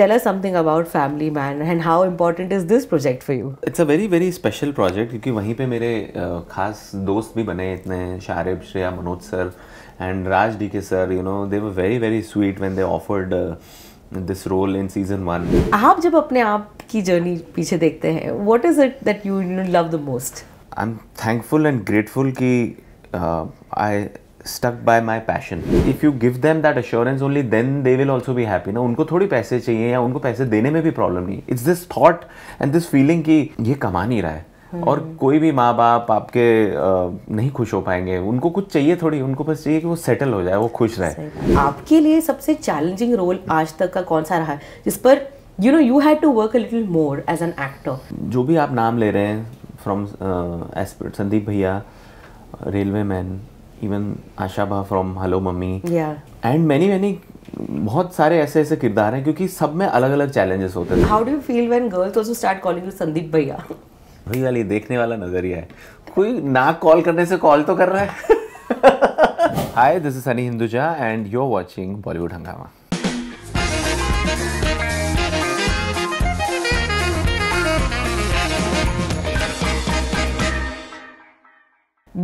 tell us something about family man and how important is this project for you it's a very very special project क्योंकि वहीं पे मेरे खास दोस्त भी बने इतने Sharib Shreya Manoj sir and Raj D sir you know they were very very sweet when they offered uh, this role in season one आप जब अपने आप की जर्नी पीछे देखते हैं what is it that you love the most I am thankful and grateful कि I stuck by my passion. If you give them that assurance only, then they will also be happy. ना उनको थोड़ी पैसे चाहिए या उनको पैसे देने में भी प्रॉब्लम नहीं it's this thought and this feeling कि ये कमा नहीं रहा है Hmm. और कोई भी माँ बाप आपके नहीं खुश हो पाएंगे उनको कुछ चाहिए थोड़ी उनको बस चाहिए कि वो सेटल हो जाए वो खुश रहे आपके लिए सबसे चैलेंजिंग रोल आज तक का कौन सा रहा है जिस पर you know you had to work a little more as an actor जो भी आप नाम ले रहे हैं फ्रॉम संदीप भैया रेलवे मैन इवन आशा भा from hello mummy and many many बहुत सारे ऐसे ऐसे किरदार हैं क्योंकि सब में अलग अलग चैलेंजेस होते हैं how do you feel when girls also start calling you Sandeep Bhaiya वही वाली देखने वाला नजरिया है कोई ना कॉल करने से कॉल तो कर रहा है hi this is Sunny Hinduja and you are watching Bollywood Hungama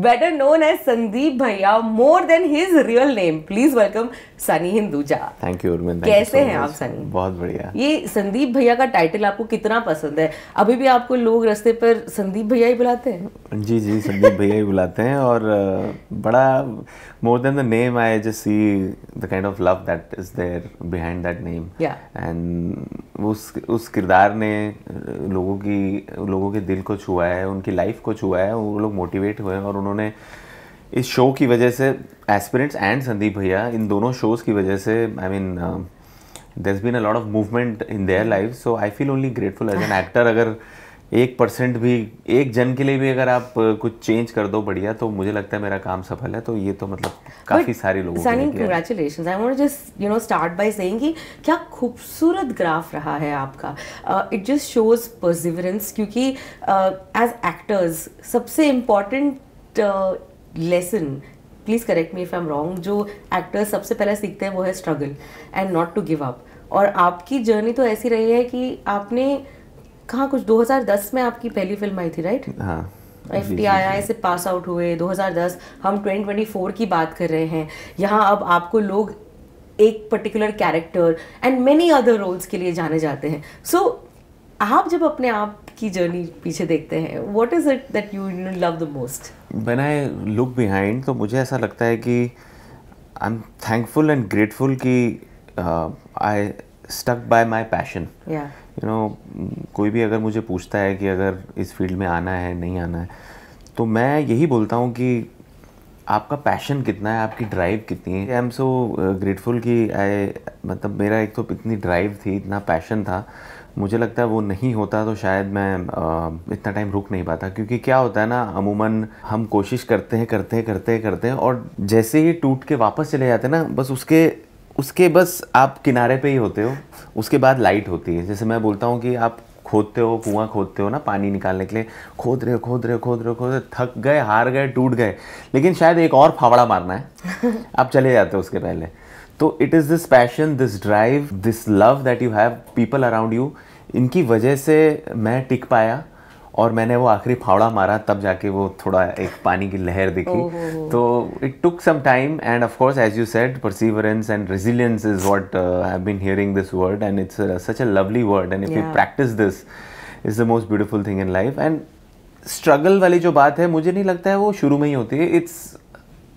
better known as Sandeep Bhaiya more than his real name please welcome Sunny Hinduja thank you कैसे हैं आप सनी बहुत बढ़िया ये संदीप भैया का टाइटल आपको कितना पसंद है अभी भी आपको लोग रस्ते पर संदीप भैया ही बुलाते हैं जी जी संदीप भैया ही बुलाते हैं और बड़ा more than the name I just see the kind of love that is there behind that name and उस उस किरदार ने लोगों की लोगों के दिल को छुआ है उनकी लाइफ को छुआ है वो लोग मोटिवेट हुए हैं और उन्होंने इस शो की वजह से एस्पिरेंट्स एंड संदीप भैया इन दोनों शोज़ की वजह से I mean there been a lot of movement in their life so I feel only grateful as an actor अगर एक परसेंट भी एक जन के लिए भी अगर आप uh, कुछ चेंज कर दो बढ़िया तो मुझे लगता है मेरा काम सफल है तो ये तो मतलब काफी सारे लोगों के लिए just you know start by saying कि क्या खूबसूरत ग्राफ रहा है आपका इट जस्ट शोज परसिवरेंस क्योंकि एज uh, एक्टर्स सबसे important lesson please correct me if I am wrong जो एक्टर्स सबसे पहले सीखते हैं वो है struggle and not to give up और आपकी जर्नी तो ऐसी रही है कि आपने कहाँ कुछ 2010 में आपकी पहली फिल्म आई थी right F T I I से पास आउट हुए 2010 हम 2024 की बात कर रहे हैं यहाँ अब आपको लोग एक particular character and many other roles के लिए जाने जाते हैं सो so, आप जब अपने आप की जर्नी पीछे देखते हैं what is it that you love the most when I look behind तो मुझे ऐसा लगता है कि I am thankful and grateful कि I stuck by my passion you know कोई भी अगर मुझे पूछता है कि अगर इस फील्ड में आना है नहीं आना है तो मैं यही बोलता हूँ कि आपका पैशन कितना है आपकी ड्राइव कितनी है आई एम सो ग्रेटफुल कि आई मतलब मेरा एक तो इतनी ड्राइव थी इतना पैशन था मुझे लगता है वो नहीं होता तो शायद मैं इतना टाइम रुक नहीं पाता क्योंकि क्या होता है ना अमूमन हम कोशिश करते हैं करते हैं करते हैं करते हैं और जैसे ही टूट के वापस चले जाते हैं ना बस उसके उसके बस आप किनारे पे ही होते हो उसके बाद लाइट होती है जैसे मैं बोलता हूँ कि आप खोदते हो कुआं खोदते हो ना पानी निकालने के लिए खोद रहे हो खोद रहे हो खोद रहे हो खोद रहे थक गए हार गए टूट गए लेकिन शायद एक और फावड़ा मारना है आप चले जाते हो उसके पहले तो it is this passion this drive this love that you have people around you इनकी वजह से मैं टिक पाया और मैंने वो आखिरी फावड़ा मारा तब जाके वो थोड़ा एक पानी की लहर दिखी तो it took some time and of course as you said perseverance and resilience is what I have been hearing this word and it's such a lovely word and if you practice this is the most beautiful thing in life and struggle वाली जो बात है मुझे नहीं लगता है वो शुरू में ही होती है it's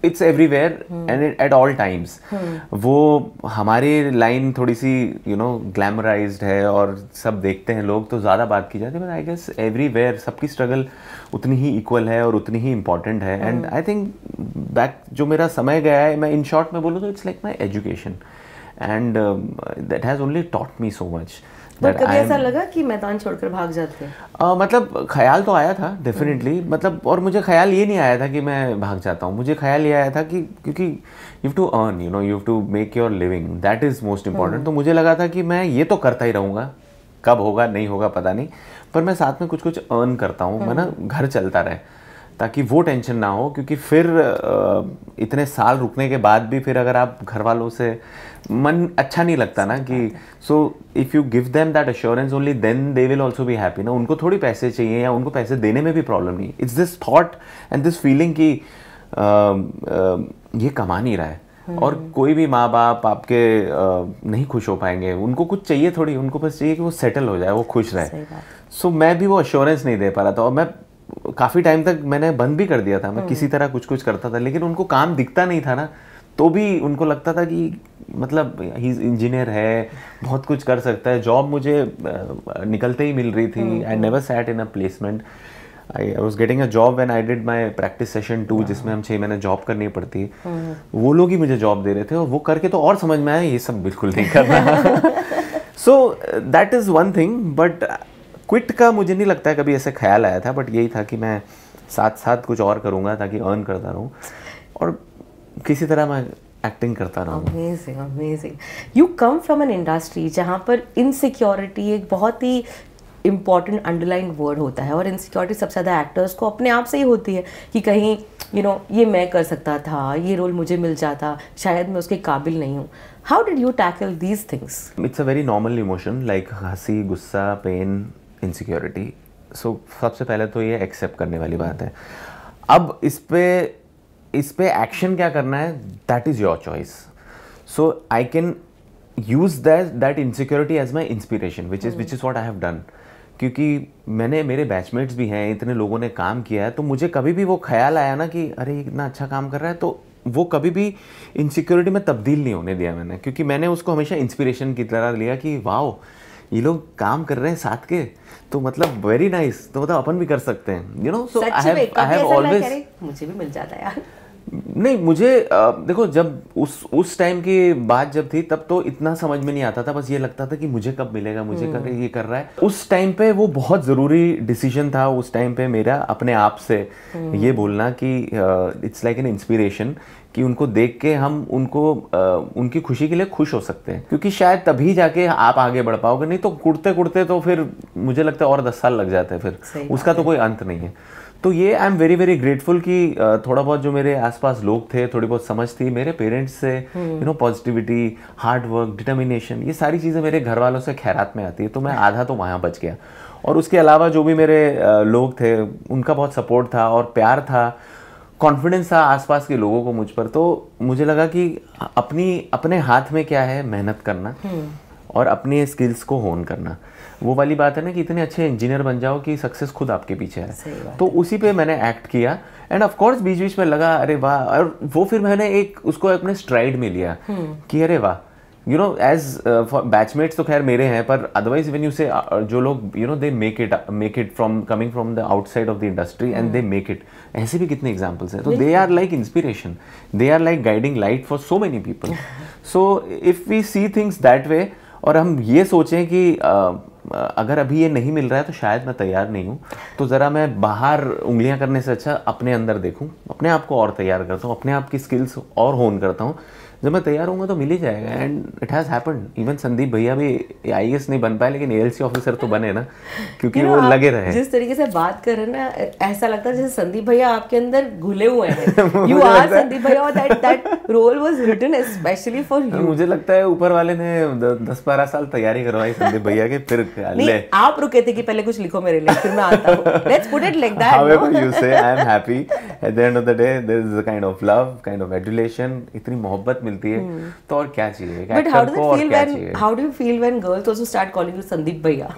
it's everywhere and at all times वो हमारे लाइन थोड़ी सी यू नो ग्लैमराइज है और सब देखते हैं लोग तो ज़्यादा बात की जाती है बट आई गेस एवरीवेयर सबकी स्ट्रगल उतनी ही इक्वल है और उतनी ही इम्पॉर्टेंट है एंड आई थिंक बैक जो मेरा समय गया है मैं इन शॉर्ट में बोलूँ तो it's like my education and that has only taught me so much कभी ऐसा लगा कि मैदान छोड़कर भाग जाते हैं uh, मतलब ख्याल तो आया था डेफिनेटली मतलब और मुझे ख्याल ये नहीं आया था कि मैं भाग जाता हूँ मुझे ख्याल ये आया था कि क्योंकि you to earn you know you to make your living that is most important तो मुझे लगा था कि मैं ये तो करता ही रहूंगा कब होगा नहीं होगा पता नहीं पर मैं साथ में कुछ कुछ अर्न करता हूँ मैं ना hmm. घर चलता रहे ताकि वो टेंशन ना हो क्योंकि फिर इतने साल रुकने के बाद भी फिर अगर आप घर वालों से मन अच्छा नहीं लगता ना कि so if you give them that assurance only then they will also be happy ना उनको थोड़ी पैसे चाहिए या उनको पैसे देने में भी प्रॉब्लम नहीं it's this thought and this feeling कि आ, आ, ये कमा नहीं रहा है हम्म। और कोई भी माँ बाप आपके आ, नहीं खुश हो पाएंगे उनको कुछ चाहिए थोड़ी उनको बस चाहिए कि वो सेटल हो जाए वो खुश रहे सो so, मैं भी वो अश्योरेंस नहीं दे पा रहा था और मैं काफ़ी टाइम तक मैंने बंद भी कर दिया था मैं हम्म। किसी तरह कुछ कुछ करता था लेकिन उनको काम दिखता नहीं था ना तो भी उनको लगता था कि मतलब ही इंजीनियर है बहुत कुछ कर सकता है जॉब मुझे निकलते ही मिल रही थी I never sat in a placement I I was getting a job and I did my practice session too जिसमें हम छः महीने जॉब करनी पड़ती है हम्म। वो लोग ही मुझे जॉब दे रहे थे और वो करके तो और समझ में आया ये सब बिल्कुल नहीं करना so that is one thing but quit का मुझे नहीं लगता है कभी ऐसे ख्याल आया था बट यही था कि मैं साथ साथ कुछ और करूँगा ताकि अर्न करता रहूँ और किसी तरह मैं एक्टिंग करता रहा amazing amazing you come from an industry जहाँ पर इनसिक्योरिटी एक बहुत ही इम्पॉर्टेंट अंडरलाइन वर्ड होता है और इनसिक्योरिटी सबसे ज़्यादा एक्टर्स को अपने आप से ही होती है कि कहीं यू you नो know, ये मैं कर सकता था ये रोल मुझे मिल जाता शायद मैं उसके काबिल नहीं हूँ how did you tackle these things it's a very normal emotion like हंसी गुस्सा पेन इनसिक्योरिटी सो सबसे पहले तो ये एक्सेप्ट करने वाली बात है अब इस पर इस पर एक्शन क्या करना है that is your choice so I can use that that insecurity as my inspiration which is which is what I have done क्योंकि मैंने मेरे बैचमेट्स भी हैं इतने लोगों ने काम किया है तो मुझे कभी भी वो ख्याल आया ना कि अरे इतना अच्छा काम कर रहा है तो वो कभी भी इनसिक्योरिटी में तब्दील नहीं होने दिया मैंने क्योंकि मैंने उसको हमेशा इंस्पिरेशन की तरह लिया कि वाह ये लोग काम कर रहे हैं साथ के तो मतलब वेरी नाइस तो मतलब अपन भी कर सकते हैं you know so I have I have always मुझे भी मिल जाता यार नहीं मुझे आ, देखो जब उस उस टाइम की बात जब थी तब तो इतना समझ में नहीं आता था बस ये लगता था कि मुझे कब मिलेगा मुझे हम्म। कर ये कर रहा है उस टाइम पे वो बहुत ज़रूरी डिसीजन था उस टाइम पे मेरा अपने आप से हम्म। ये बोलना कि इट्स लाइक एन इंस्पिरेशन कि उनको देख के हम उनको आ, उनकी खुशी के लिए खुश हो सकते हैं क्योंकि शायद तभी जाके आप आगे बढ़ पाओगे नहीं तो कुड़ते कुड़ते तो फिर मुझे लगता है और दस साल लग जाते हैं फिर उसका तो कोई अंत नहीं है तो ये I am very very grateful कि थोड़ा बहुत जो मेरे आसपास लोग थे थोड़ी बहुत समझ थी मेरे पेरेंट्स से you know positivity hard work determination ये सारी चीज़ें मेरे घर वालों से खैरात में आती है तो मैं हाँ। आधा तो वहाँ बच गया और उसके अलावा जो भी मेरे लोग थे उनका बहुत सपोर्ट था और प्यार था कॉन्फिडेंस था आसपास के लोगों को मुझ पर तो मुझे लगा कि अपनी अपने हाथ में क्या है मेहनत करना हम्म। और अपने स्किल्स को होन करना वो वाली बात है ना कि इतने अच्छे इंजीनियर बन जाओ कि सक्सेस खुद आपके पीछे है तो उसी पे मैंने एक्ट किया एंड ऑफ कोर्स बीच बीच में लगा अरे वाह और वो फिर मैंने एक उसको अपने स्ट्राइड में लिया हम्म। कि अरे वाह you know as for batchmates तो खैर मेरे हैं पर अदरवाइज इवन यू से जो लोग you know they make it make it from coming from the outside of the industry and they make it ऐसे भी कितने एग्जाम्पल्स हैं तो they are like inspiration they are like guiding light for so many people so if we see things that way और हम ये सोचें कि uh, uh, अगर अभी ये नहीं मिल रहा है तो शायद मैं तैयार नहीं हूँ तो ज़रा मैं बाहर उंगलियाँ करने से अच्छा अपने अंदर देखूँ अपने आप को और तैयार करता हूँ अपने आप की स्किल्स और होन करता हूँ जब मैं तैयार होऊंगा तो मिल ही जाएगा and it has happen even Sandeep Bhaiya भी आई नहीं बन पाए लेकिन ए ऑफिसर तो बने ना क्योंकि वो लगे रहे जिस तरीके से बात कर रहे ना ऐसा लगता है जैसे संदीप भैया आपके अंदर घुले हुए हैं यू आर संदीप भैया और that that role was written specially for you मुझे लगता है ऊपर वाले ने दस बारह साल तैयारी करवाई संदीप भैया के फिर ले आप रुके थे कि पहले कुछ लिखो मेरे लिए फिर मैं आता हूं let's put it like that however you say I am happy at the end of the day there is a kind of love kind of adulation इतनी मोहब्बत मिलती है हम्म। तो और क्या चाहिए how do feel girls calling Sandeep Bhaiya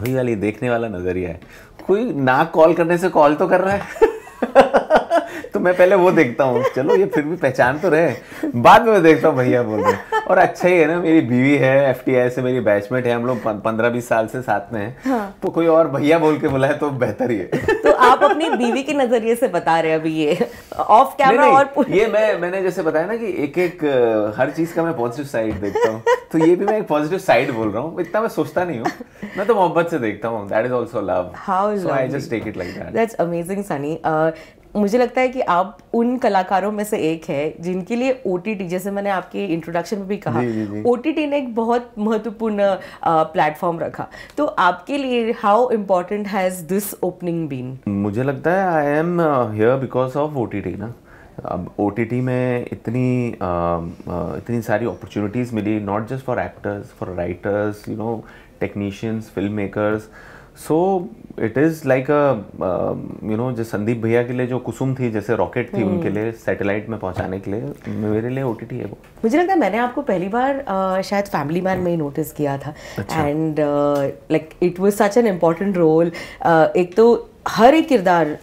वही वाली देखने वाला नजरिया है कोई ना कॉल करने से कॉल तो कर रहा है तो मैं पहले वो देखता हूँ चलो ये फिर भी पहचान तो रहे बाद में मैं देखता हूँ भैया बोल रहे और अच्छा ही है ना मेरी बीवी है एफ से मेरी बैचमेट है हम लोग पंद्रह बीस साल से साथ में है हाँ। तो कोई और भैया बोल के बुलाए तो बेहतर ही है तो आप अपनी बीवी के नजरिए से बता रहे अभी ये ऑफ कैमरा और ये मैं मैंने जैसे बताया ना कि एक एक हर चीज का मैं पॉजिटिव साइड देखता हूँ तो ये भी मैं एक पॉजिटिव साइड बोल रहा हूँ इतना मैं सोचता नहीं हूँ मैं तो मोहब्बत से देखता हूँ that is also love how so I just take it like that that's amazing Sunny मुझे लगता है कि आप उन कलाकारों में से एक है जिनके लिए ओ जैसे मैंने आपके इंट्रोडक्शन में भी कहा ओ ने एक बहुत महत्वपूर्ण प्लेटफॉर्म रखा तो आपके लिए how important has this opening been मुझे लगता है I am here because of O T ना अब ओ में इतनी आ, आ, इतनी सारी अपॉर्चुनिटीज़ मिली not just for actors for writers you know technicians film makers so it is like you know जो संदीप भैया के लिए जो कुसुम थी जैसे रॉकेट थी हम्म। उनके लिए सैटेलाइट में पहुंचाने के लिए मेरे लिए ओटीटी है वो मुझे लगता है मैंने आपको पहली बार uh, शायद फैमिली मैन में ही नोटिस किया था and like it was such an important role एक तो हर एक किरदार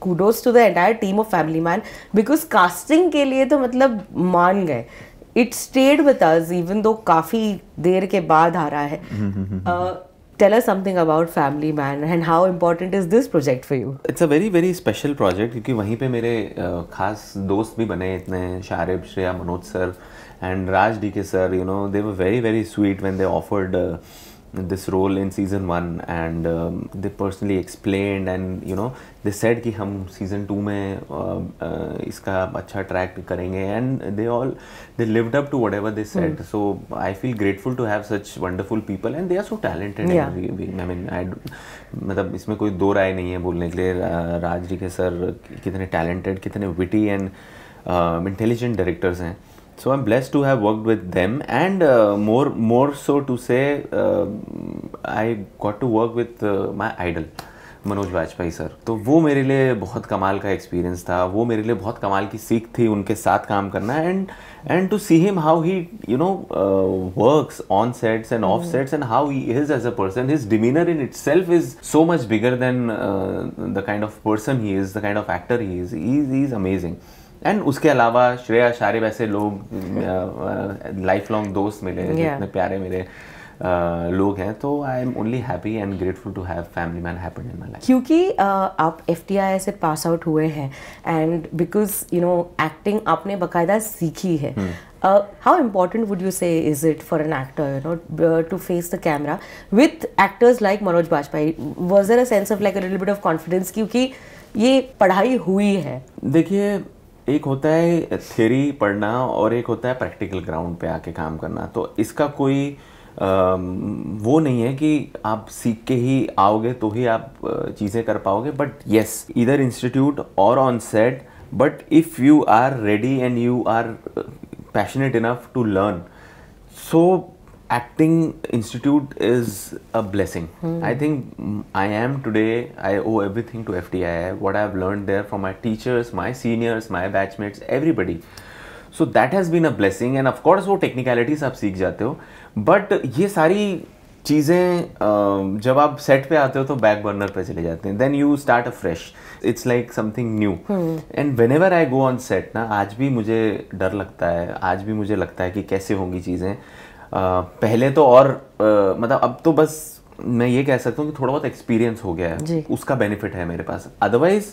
kudos to the entire team of family man because casting के लिए तो मतलब मान गए it stayed with us even though काफ़ी देर के बाद आ रहा है uh, tell us something about family man and how important is this project for you it's a very very special project क्योंकि वहीं पे मेरे खास दोस्त भी बने इतने Sharib Shreya Manoj sir and Raj D sir you know they were very very sweet when they offered uh, this role in season one and they personally explain and you know they said कि हम सीज़न टू में uh, uh, इसका अच्छा track करेंगे and they all they lived up to whatever they said so I feel grateful to have such wonderful people and they are so talented I mean I मतलब इसमें कोई दो राय नहीं है बोलने के लिए राज uh, जी के सर कितने टैलेंटेड कितने विटी एंड इंटेलिजेंट डायरेक्टर्स हैं So I'm blessed to have worked with them, and uh, more more so to say, uh, I got to work with uh, my idol. Manoj Vajpayee sir तो वो मेरे लिए बहुत कमाल का एक्सपीरियंस था वो मेरे लिए बहुत कमाल की सीख थी उनके साथ काम करना and and to see him how he you know works on sets and off sets and how he is as a person his demeanour in itself is so much bigger than the kind of person he is the kind of actor he is is amazing and उसके अलावा श्रेया शारिब ऐसे लोग life long दोस्त मिले yeah. जितने प्यारे मेरे Uh, लोग हैं तो I am only happy and grateful to have Family Man happen in my life क्योंकि uh, आप एफ टी आई से पास आउट हुए हैं and because you know acting आपने बकायदा सीखी है how important would you say is it for an actor you know to face the camera with actors like Manoj Bajpayee was there a sense of like a little bit of confidence क्योंकि ये पढ़ाई हुई है देखिए एक होता है थ्योरी पढ़ना और एक होता है प्रैक्टिकल ग्राउंड पे आके काम करना तो इसका कोई आ, वो नहीं है कि आप सीख के ही आओगे तो ही आप चीज़ें कर पाओगे बट येस इधर इंस्टीट्यूट और on set but if you are ready and you are passionate enough to learn so acting institute is a is I think I am today I owe today, I owe everything to I what I've learn there from my teachers my seniors my batchmates everybody so that has been a blessing and of course वो technicalities आप सीख जाते हो but ये सारी चीज़ें जब आप सेट पे आते हो तो बैक बर्नर पे चले जाते हैं then you start a fresh it's like something new and whenever I go on set ना आज भी मुझे डर लगता है आज भी मुझे लगता है कि कैसे होंगी चीज़ें पहले तो और मतलब अब तो बस मैं ये कह सकता हूँ कि थोड़ा बहुत एक्सपीरियंस हो गया है उसका बेनिफिट है मेरे पास अदरवाइज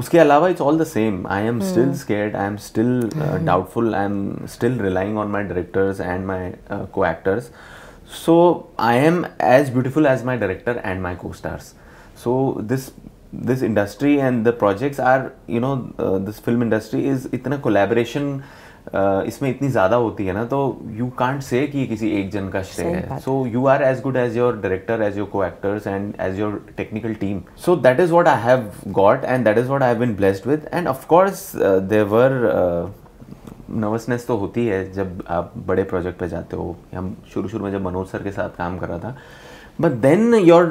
उसके अलावा it's all the same I am still scared I am still doubtful I am still relying on my directors and my co actors so I am as beautiful as my director and my co stars so this this industry and the projects are you know this film industry is इतना collaboration इसमें इतनी ज़्यादा होती है ना तो you can't say कि किसी एक जन का श्रेय है so you are as good as your director as your co actors and as your technical team so that is what I have got and that is what I have been blessed with and of course there nervousness तो होती है जब आप बड़े project पे जाते हो हम शुरू शुरू में जब मनोज सर के साथ काम कर रहा था but then your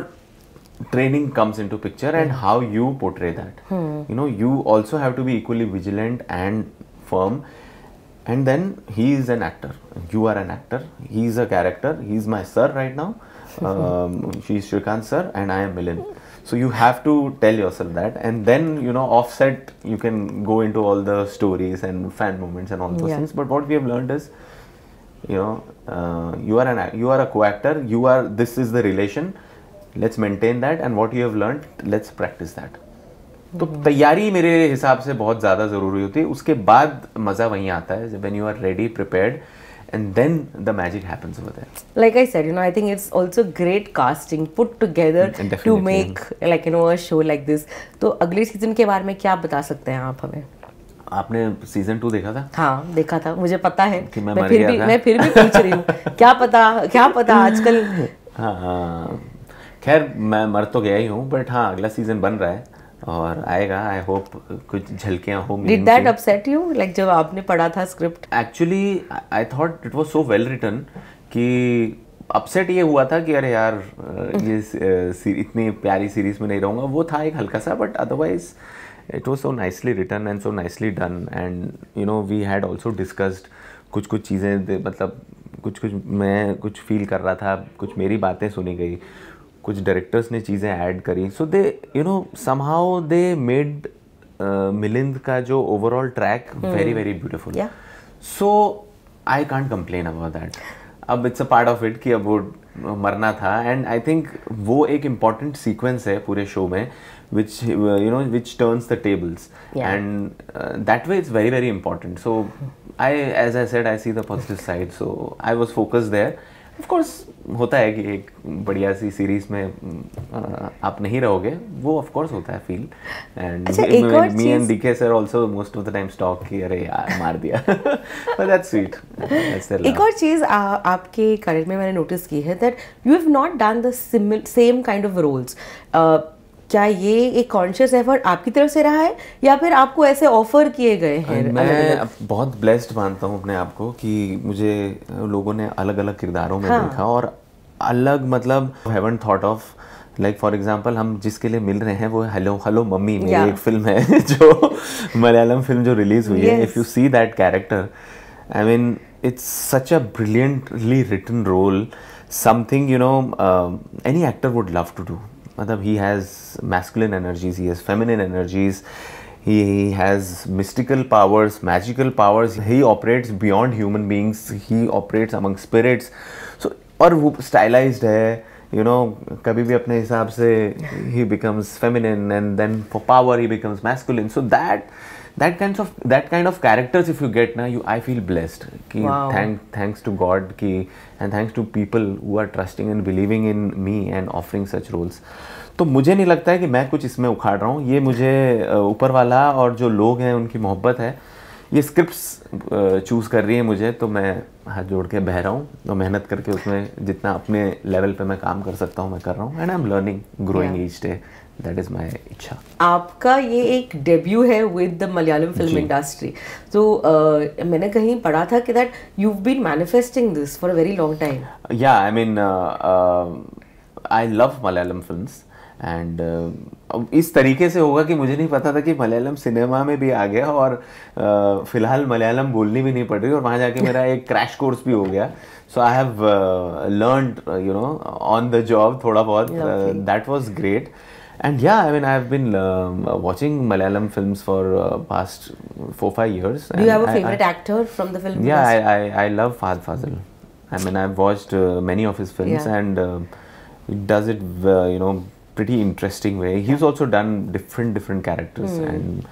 training comes in to picture and how you portray that you know you also have to be equally vigilant and firm and then he is an actor you are an actor he is a character he is my sir right now um, she is shrikant sir and i am milan so you have to tell yourself that and then you know offset you can go into all the stories and fan moments and all those yeah. things but what we have learned is you know uh, you are an you are a co-actor you are this is the relation let's maintain that and what you have learned let's practice that तो तैयारी मेरे हिसाब से बहुत ज़्यादा ज़रूरी होती है उसके बाद मज़ा वहीं आता है when you are ready prepared and then the magic happens over there like i said you know i think it's also great casting put together mm, to make like you know a show like this तो अगले season के बारे में क्या बता सकते हैं आप हमें आपने सीजन टू देखा था हाँ देखा था मुझे पता है कि मैं, मैं फिर भी मैं फिर भी पूछ रही हूँ क्या पता क्या पता आजकल हाँ, हाँ खैर मैं मर तो गया ही हूँ बट हाँ अगला सीजन बन रहा है और आएगा आई होप कुछ झलकियाँ हो did that upset you like जब आपने पढ़ा था script actually I thought it was so well written कि अपसेट ये हुआ था कि अरे यार ये इतनी प्यारी सीरीज में नहीं रहूँगा वो था एक हल्का सा but otherwise it was so nicely written and so nicely done and you know we had also discussed कुछ कुछ चीज़ें मतलब कुछ कुछ मैं कुछ फील कर रहा था कुछ मेरी बातें सुनी गई कुछ डायरेक्टर्स ने चीज़ें ऐड करी so they you know somehow they made Milind का जो overall track very very beautiful so I can't complain about that अब it's a part of it कि अब वो uh, मरना था एंड आई थिंक वो एक इम्पॉर्टेंट सीक्वेंस है पूरे शो में which you know which turns the tables and that way it's very very important so I as I said I see the positive side so I was focus there of course होता है कि एक बढ़िया सी series में आप नहीं रहोगे वो ऑफ कोर्स होता है feel and me and DK sir also most of the time stuck कि अरे यार मार दिया बट दैट्स स्वीट एक और चीज आ, आपके करियर में मैंने नोटिस की है that you have not done the same kind of roles क्या ये एक कॉन्शियस एफर्ट आपकी तरफ से रहा है या फिर आपको ऐसे ऑफर किए गए हैं मैं बहुत ब्लेस्ड मानता हूँ अपने आप को कि मुझे लोगों ने अलग अलग किरदारों में हाँ. देखा और अलग मतलब haven't thought of like for example हम जिसके लिए मिल रहे हैं वो हेलो हेलो मम्मी मेरी yeah. एक फिल्म है जो मलयालम फिल्म जो रिलीज हुई yes. है if you see that character I mean it's such a brilliantly written role something you know any actor would love to do मतलब he has masculine energies he has feminine energies he has mystical powers magical powers he operates beyond human beings he operates among spirits so और वो stylise है you know कभी भी अपने हिसाब से he becomes feminine and then for power he becomes masculine so that that kind of that kind of characters if you get ना you I feel blessed कि थैंक थैंक्स टू गॉड की and thanks to people who are trusting and believing in me and offering such roles तो मुझे नहीं लगता है कि मैं कुछ इसमें उखाड़ रहा हूँ ये मुझे ऊपर वाला और जो लोग हैं उनकी मोहब्बत है ये स्क्रिप्ट चूज कर रही है मुझे तो मैं हाथ जोड़ के बह रहा हूँ तो मेहनत करके उसमें जितना अपने लेवल पे मैं काम कर सकता हूँ मैं कर रहा हूँ and I am learning growing each day that is my इच्छा आपका ये एक डेब्यू है with the Malayalam film industry तो मैंने कहीं पढ़ा था कि that you been manifesting this for a very long time या I mean I love Malayalam film and uh, uh, uh इस तरीके से होगा कि मुझे नहीं पता था कि मलयालम सिनेमा में भी आ गया और uh, फिलहाल मलयालम बोलनी भी नहीं पड़ रही और वहाँ जाके मेरा एक क्रैश कोर्स भी हो गया so I have learn you know on the job थोड़ा बहुत that was great and yeah, I mean, I've been um, uh, watching Malayalam films for uh, past four five years. Do you have a favorite I, I, actor from the film? Yeah, I, I, I love Fahad Fazil. I mean, I've watched uh, many of his films, yeah. and uh, he does it uh, you know pretty interesting way. He's also done different different characters hmm. and.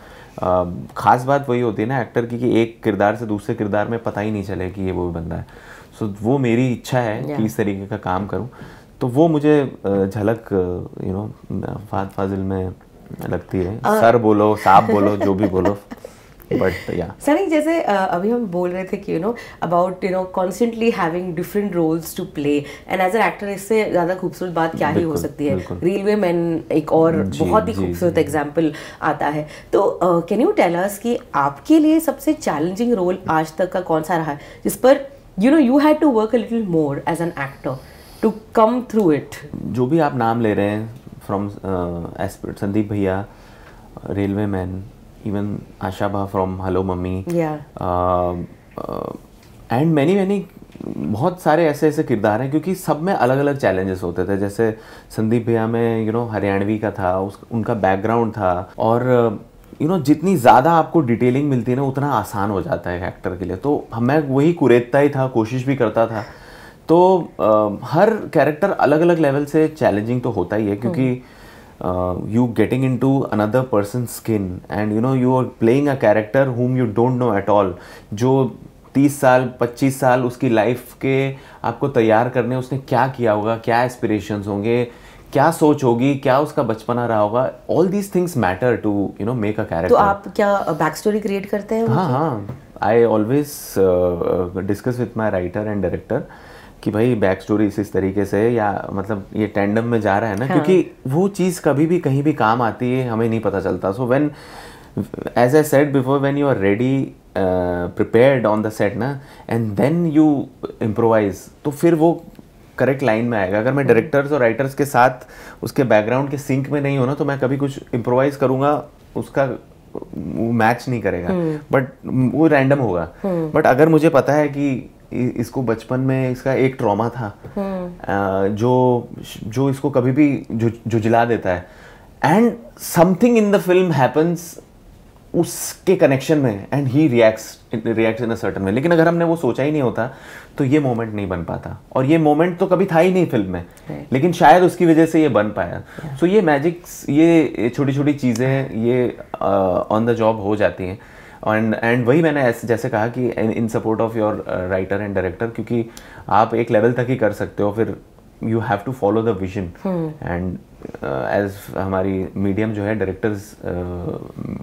खास बात वही होती है ना actor की कि एक किरदार से दूसरे किरदार में पता ही नहीं चले कि ये वो बंदा है सो so, वो मेरी इच्छा है कि इस तरीके का काम करूं तो वो मुझे झलक यू नो फाद फाजिल में लगती है आ, सर बोलो साहब बोलो जो भी बोलो बट या सनी जैसे अभी हम बोल रहे थे कि you know about you know constantly having different roles to play and as an actor इससे ज़्यादा खूबसूरत बात क्या ही हो सकती है रेलवे मैन एक और बहुत ही खूबसूरत एग्जाम्पल आता है तो कैन यू टेल अस कि आपके लिए सबसे चैलेंजिंग रोल आज तक का कौन सा रहा है जिस पर you know you had to work a little more as an actor to come through it जो भी आप नाम ले रहे हैं फ्रॉम एस्पिरेट संदीप भैया रेलवे मैन इवन आशा भा from hello mummy and many many बहुत सारे ऐसे ऐसे किरदार हैं क्योंकि सब में अलग अलग चैलेंजेस होते थे जैसे संदीप भैया में यू नो हरियाणवी का था उस उनका बैकग्राउंड था और you uh, you know know, जितनी ज़्यादा आपको डिटेलिंग मिलती है ना उतना आसान हो जाता है एक्टर के लिए तो मैं वही कुरेदता ही था कोशिश भी करता था तो आ, हर कैरेक्टर अलग अलग लेवल से चैलेंजिंग तो होता ही है क्योंकि you getting in to another person skin and you know you are playing a character whom you don't know at all जो तीस साल पच्चीस साल उसकी लाइफ के आपको तैयार करने उसने क्या किया होगा क्या एस्पिरेशंस होंगे क्या सोच होगी क्या उसका बचपना रहा होगा all these things matter to you know make a character तो आप क्या बैक स्टोरी क्रिएट करते हैं हाँ हाँ I always discuss with my writer and director कि भाई बैक स्टोरी इस तरीके से या मतलब ये टैंडम में जा रहा है ना हाँ. क्योंकि वो चीज़ कभी भी कहीं भी काम आती है हमें नहीं पता चलता so when as a set before when you are ready prepared on the set ना एंड देन यू इम्प्रोवाइज तो फिर वो करेक्ट लाइन में आएगा अगर मैं डायरेक्टर्स हाँ। और राइटर्स के साथ उसके बैकग्राउंड के सिंक में नहीं हो ना तो मैं कभी कुछ इम्प्रोवाइज करूँगा उसका मैच नहीं करेगा बट हम्म। वो रैंडम होगा बट हम्म। अगर मुझे पता है कि इसको बचपन में इसका एक ट्रॉमा था हम्म। जो जो इसको कभी भी झुझला देता है and something in the film happens उसके कनेक्शन में and he reacts react in a certain way लेकिन अगर हमने वो सोचा ही नहीं होता तो ये मोमेंट नहीं बन पाता और ये मोमेंट तो कभी था ही नहीं फिल्म में right. लेकिन शायद उसकी वजह से ये बन पाया सो yeah. so ये मैजिक्स ये छोटी छोटी चीज़ें ये ऑन द जॉब हो जाती हैं एंड एंड वही मैंने जैसे कहा कि in support of your writer and director क्योंकि आप एक लेवल तक ही कर सकते हो फिर you have to follow the vision and as हमारी मीडियम जो है डायरेक्टर्स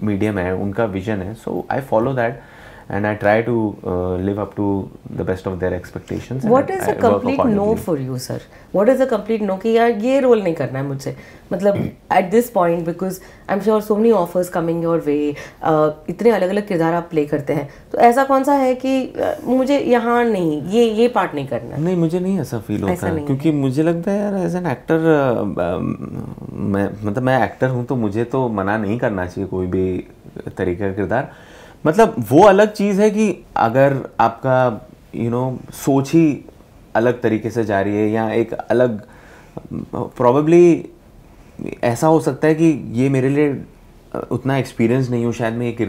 मीडियम uh, है उनका विजन है so I follow that and I try to uh, live up to the best of their expectations. What is I, a I complete no for you, sir? What is a complete no कि यार ये role नहीं करना है मुझसे मतलब at this point because I'm sure so many offers coming your way uh, इतने अलग अलग किरदार आप play करते हैं तो ऐसा कौन सा है कि uh, मुझे यहाँ नहीं ये ये part नहीं करना नहीं मुझे नहीं ऐसा feel होता ऐसा है क्योंकि मुझे लगता है यार एज एन uh, मैं मतलब मैं actor हूँ तो मुझे तो मना नहीं करना चाहिए कोई भी तरीके का किरदार मतलब वो अलग चीज़ है कि अगर आपका यू नो सोच ही अलग तरीके से जा रही है या एक अलग प्रॉब्ली ऐसा हो सकता है कि ये मेरे लिए उतना एक्सपीरियंस नहीं हो शायद मैं एक